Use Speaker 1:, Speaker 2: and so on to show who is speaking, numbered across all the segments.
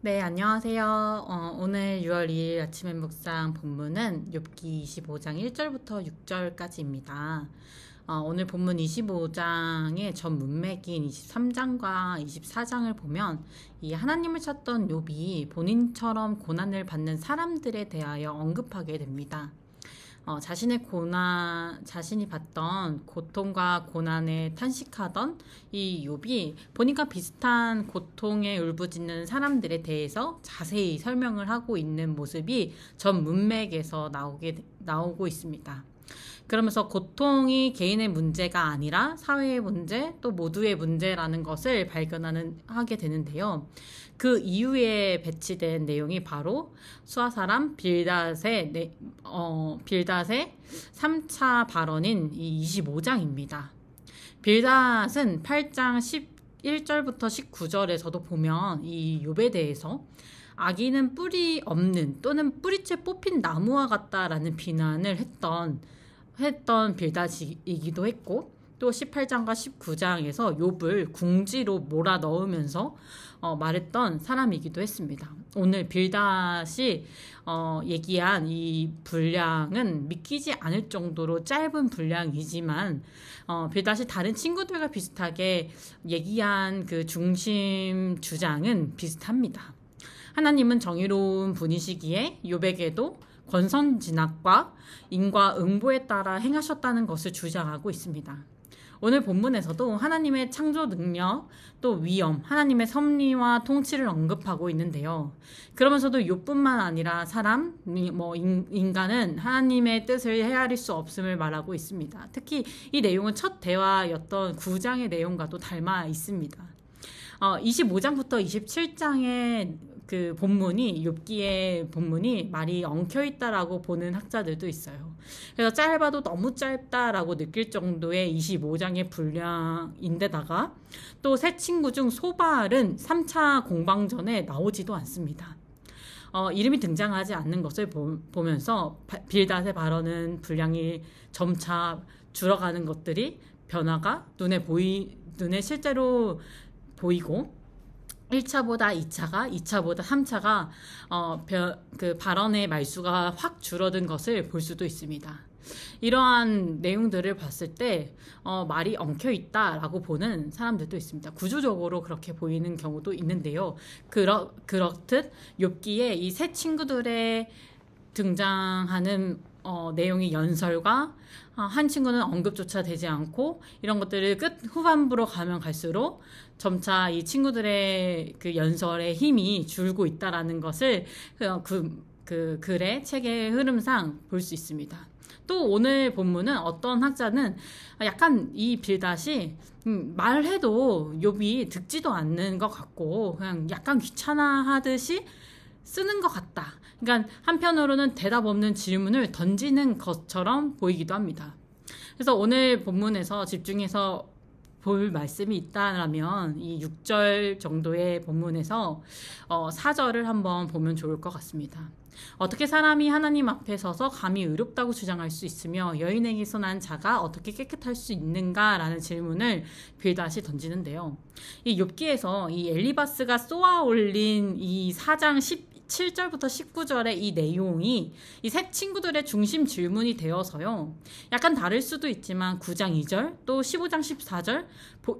Speaker 1: 네, 안녕하세요. 어, 오늘 6월 2일 아침의 묵상 본문은 욥기 25장 1절부터 6절까지입니다. 어, 오늘 본문 25장의 전 문맥인 23장과 24장을 보면 이 하나님을 찾던 욥이 본인처럼 고난을 받는 사람들에 대하여 언급하게 됩니다. 어, 자신의 고난, 자신이 봤던 고통과 고난에 탄식하던 이 욥이 보니까 비슷한 고통에 울부짖는 사람들에 대해서 자세히 설명을 하고 있는 모습이 전 문맥에서 나오게 나오고 있습니다. 그러면서 고통이 개인의 문제가 아니라 사회의 문제 또 모두의 문제라는 것을 발견하는 하게 되는데요. 그 이후에 배치된 내용이 바로 수아사람 빌닷의 네, 어, 빌닷의 3차 발언인 이 25장입니다. 빌닷은 8장 11절부터 19절에서도 보면 이 욥에 대해서 아기는 뿌리 없는 또는 뿌리채 뽑힌 나무와 같다라는 비난을 했던 했던 빌닷이기도 했고 또 18장과 19장에서 욥을 궁지로 몰아 넣으면서 어, 말했던 사람이기도 했습니다. 오늘 빌다이 어, 얘기한 이 분량은 믿기지 않을 정도로 짧은 분량이지만 어, 빌다이 다른 친구들과 비슷하게 얘기한 그 중심 주장은 비슷합니다. 하나님은 정의로운 분이시기에 욥에게도 권선 진학과 인과 응보에 따라 행하셨다는 것을 주장하고 있습니다. 오늘 본문에서도 하나님의 창조 능력, 또 위엄, 하나님의 섭리와 통치를 언급하고 있는데요. 그러면서도 요뿐만 아니라 사람, 뭐 인간은 하나님의 뜻을 헤아릴 수 없음을 말하고 있습니다. 특히 이 내용은 첫 대화였던 구장의 내용과도 닮아 있습니다. 어, 25장부터 27장의 그 본문이 욥기의 본문이 말이 엉켜 있다라고 보는 학자들도 있어요. 그래서 짧아도 너무 짧다라고 느낄 정도의 25장의 분량인데다가 또 새 친구 중 소발은 3차 공방전에 나오지도 않습니다. 어, 이름이 등장하지 않는 것을 보, 면서 빌닷의 발언은 분량이 점차 줄어가는 것들이 변화가 눈에 보이 눈에 실제로 보이고 1차보다 2차가, 2차보다 3차가 어, 벼, 그 발언의 말수가 확 줄어든 것을 볼 수도 있습니다. 이러한 내용들을 봤을 때 어, 말이 엉켜 있다라고 보는 사람들도 있습니다. 구조적으로 그렇게 보이는 경우도 있는데요. 그러, 그렇듯 욥기에 이 세 친구들의 등장하는 어, 내용의 연설과 아, 한 친구는 언급조차 되지 않고 이런 것들을 끝 후반부로 가면 갈수록 점차 이 친구들의 그 연설의 힘이 줄고 있다라는 것을 그, 그, 그 글의 책의 흐름상 볼 수 있습니다. 또 오늘 본문은 어떤 학자는 약간 이빌다시 음, 말해도 욕이 듣지도 않는 것 같고 그냥 약간 귀찮아 하듯이 쓰는 것 같다. 그러니까 한편으로는 대답 없는 질문을 던지는 것처럼 보이기도 합니다. 그래서 오늘 본문에서 집중해서 볼 말씀이 있다라면 이 6절 정도의 본문에서 어, 4절을 한번 보면 좋을 것 같습니다. 어떻게 사람이 하나님 앞에 서서 감히 의롭다고 주장할 수 있으며 여인에게서 난 자가 어떻게 깨끗할 수 있는가라는 질문을 빌다시 던지는데요. 이 욥기에서 이 엘리바스가 쏘아 올린 이 4장 7절부터 19절의 이 내용이 이 세 친구들의 중심 질문이 되어서요. 약간 다를 수도 있지만 9장 2절 또 15장 14절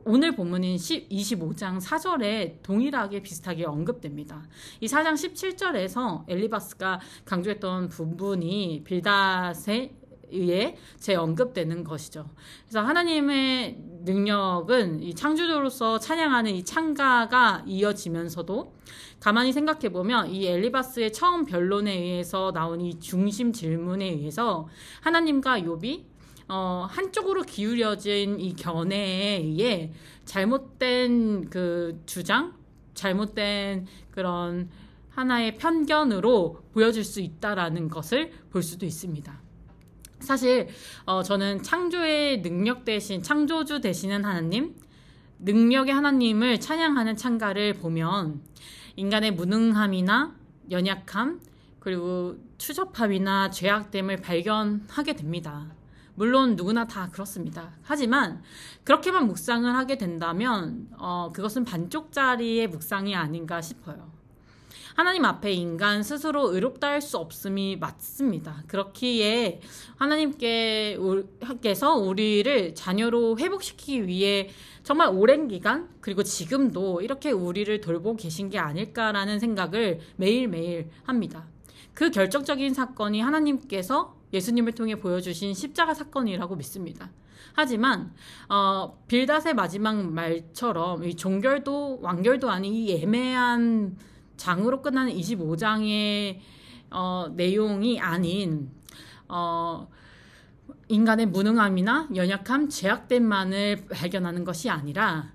Speaker 1: 오늘 본문인 25장 4절에 동일하게 비슷하게 언급됩니다. 이 4장 17절에서 엘리바스가 강조했던 부분이 빌닷의 의해 예, 재언급되는 것이죠. 그래서 하나님의 능력은 이 창조주로서 찬양하는 이 창가가 이어지면서도 가만히 생각해 보면 이 엘리바스의 처음 변론에 의해서 나온 이 중심 질문에 의해서 하나님과 요비 어, 한쪽으로 기울여진 이 견해에 의해 잘못된 그 주장, 잘못된 그런 하나의 편견으로 보여질 수 있다라는 것을 볼 수도 있습니다. 사실 어, 저는 창조의 능력 대신 창조주 대신은 하나님, 능력의 하나님을 찬양하는 창가를 보면 인간의 무능함이나 연약함 그리고 추접함이나 죄악됨을 발견하게 됩니다. 물론 누구나 다 그렇습니다. 하지만 그렇게만 묵상을 하게 된다면 어, 그것은 반쪽짜리의 묵상이 아닌가 싶어요. 하나님 앞에 인간 스스로 의롭다 할 수 없음이 맞습니다. 그렇기에 하나님께서 우리를 자녀로 회복시키기 위해 정말 오랜 기간 그리고 지금도 이렇게 우리를 돌보고 계신 게 아닐까라는 생각을 매일매일 합니다. 그 결정적인 사건이 하나님께서 예수님을 통해 보여주신 십자가 사건이라고 믿습니다. 하지만 어, 빌닷의 마지막 말처럼 이 종결도 완결도 아닌 이 애매한 장으로 끝나는 25장의 어, 내용이 아닌 어, 인간의 무능함이나 연약함, 제약됨만을 발견하는 것이 아니라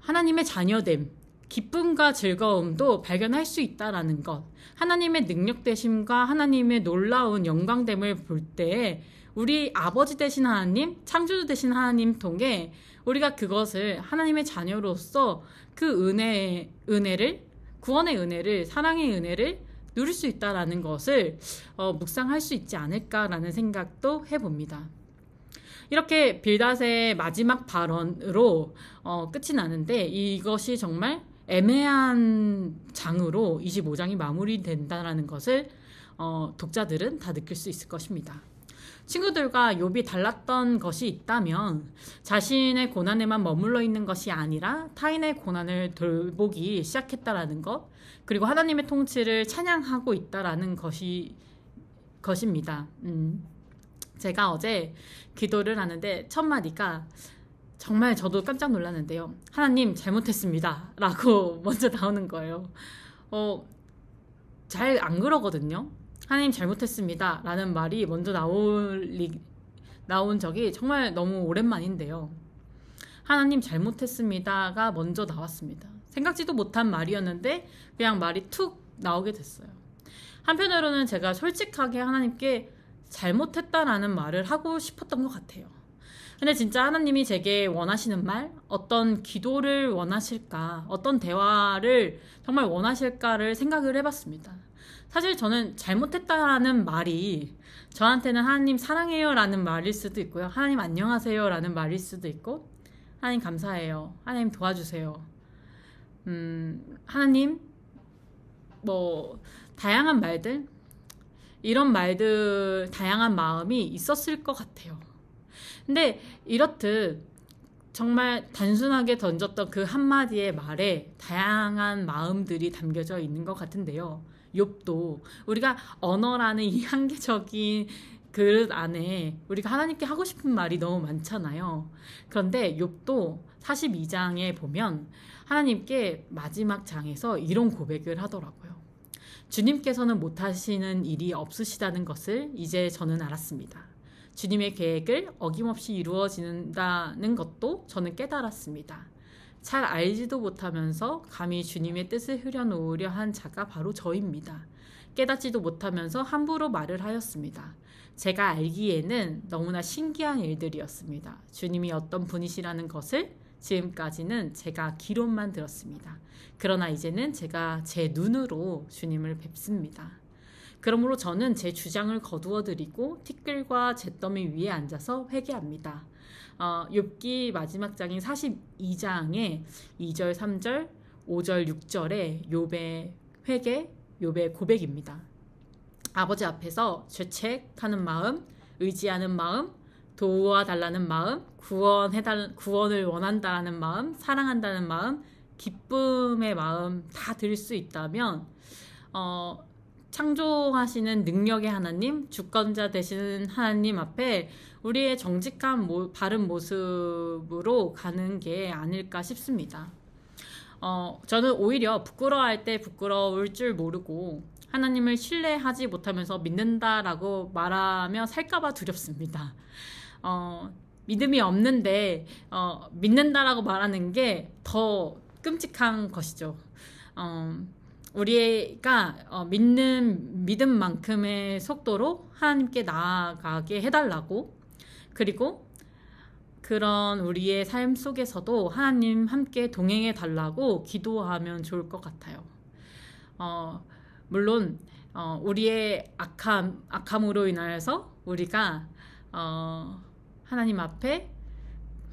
Speaker 1: 하나님의 자녀됨, 기쁨과 즐거움도 발견할 수 있다라는 것, 하나님의 능력 대심과 하나님의 놀라운 영광됨을 볼 때에 우리 아버지 대신 하나님, 창조주 대신 하나님 통해 우리가 그것을 하나님의 자녀로서 그 은혜, 은혜를 구원의 은혜를 사랑의 은혜를 누릴 수 있다라는 것을 어, 묵상할 수 있지 않을까라는 생각도 해봅니다. 이렇게 빌닷의 마지막 발언으로 어, 끝이 나는데 이것이 정말 애매한 장으로 25장이 마무리된다라는 것을 어, 독자들은 다 느낄 수 있을 것입니다. 친구들과 욥이 달랐던 것이 있다면 자신의 고난에만 머물러 있는 것이 아니라 타인의 고난을 돌보기 시작했다라는 것 그리고 하나님의 통치를 찬양하고 있다라는 것이 것입니다. 음. 제가 어제 기도를 하는데 첫 마디가 정말 저도 깜짝 놀랐는데요. 하나님 잘못했습니다. 라고 먼저 나오는 거예요. 어, 잘 안 그러거든요. 하나님 잘못했습니다. 라는 말이 먼저 나올리, 나온 적이 정말 너무 오랜만인데요. 하나님 잘못했습니다가 먼저 나왔습니다. 생각지도 못한 말이었는데 그냥 말이 툭 나오게 됐어요. 한편으로는 제가 솔직하게 하나님께 잘못했다라는 말을 하고 싶었던 것 같아요. 근데 진짜 하나님이 제게 원하시는 말, 어떤 기도를 원하실까, 어떤 대화를 정말 원하실까를 생각을 해봤습니다. 사실 저는 잘못했다라는 말이 저한테는 하나님 사랑해요라는 말일 수도 있고요. 하나님 안녕하세요라는 말일 수도 있고 하나님 감사해요. 하나님 도와주세요. 음, 하나님 뭐 다양한 말들 이런 말들 다양한 마음이 있었을 것 같아요. 근데 이렇듯 정말 단순하게 던졌던 그 한마디의 말에 다양한 마음들이 담겨져 있는 것 같은데요. 욥도 우리가 언어라는 이 한계적인 그릇 안에 우리가 하나님께 하고 싶은 말이 너무 많잖아요. 그런데 욥도 42장에 보면 하나님께 마지막 장에서 이런 고백을 하더라고요. 주님께서는 못하시는 일이 없으시다는 것을 이제 저는 알았습니다. 주님의 계획을 어김없이 이루어진다는 것도 저는 깨달았습니다. 잘 알지도 못하면서 감히 주님의 뜻을 흐려놓으려 한 자가 바로 저입니다. 깨닫지도 못하면서 함부로 말을 하였습니다. 제가 알기에는 너무나 신기한 일들이었습니다. 주님이 어떤 분이시라는 것을 지금까지는 제가 기론만 들었습니다. 그러나 이제는 제가 제 눈으로 주님을 뵙습니다. 그러므로 저는 제 주장을 거두어드리고 티끌과 잿더미 위에 앉아서 회개합니다. 어, 욥기 마지막 장인 42장에 2절, 3절, 5절, 6절에 욥의 회개, 욥의 고백입니다. 아버지 앞에서 죄책하는 마음, 의지하는 마음, 도와달라는 마음, 구원해달, 구원을 원한다는 마음, 사랑한다는 마음, 기쁨의 마음 다 들을 수 있다면, 어, 창조하시는 능력의 하나님, 주권자 되시는 하나님 앞에 우리의 정직한 모, 바른 모습으로 가는 게 아닐까 싶습니다. 어, 저는 오히려 부끄러워할 때 부끄러울 줄 모르고 하나님을 신뢰하지 못하면서 믿는다라고 말하며 살까봐 두렵습니다. 어, 믿음이 없는데 어, 믿는다라고 말하는 게 더 끔찍한 것이죠. 어, 우리가 어, 믿는 믿음만큼의 속도로 하나님께 나아가게 해달라고 그리고 그런 우리의 삶 속에서도 하나님 함께 동행해 달라고 기도하면 좋을 것 같아요. 어, 물론 어, 우리의 악함 악함으로 인하여서 우리가 어, 하나님 앞에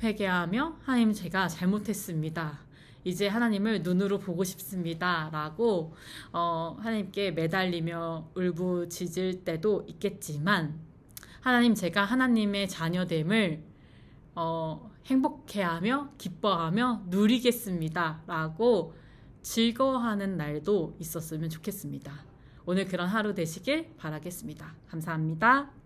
Speaker 1: 회개하며 하나님 제가 잘못했습니다. 이제 하나님을 눈으로 보고 싶습니다. 라고 어, 하나님께 매달리며 울부짖을 때도 있겠지만 하나님 제가 하나님의 자녀됨을 어, 행복해하며 기뻐하며 누리겠습니다. 라고 즐거워하는 날도 있었으면 좋겠습니다. 오늘 그런 하루 되시길 바라겠습니다. 감사합니다.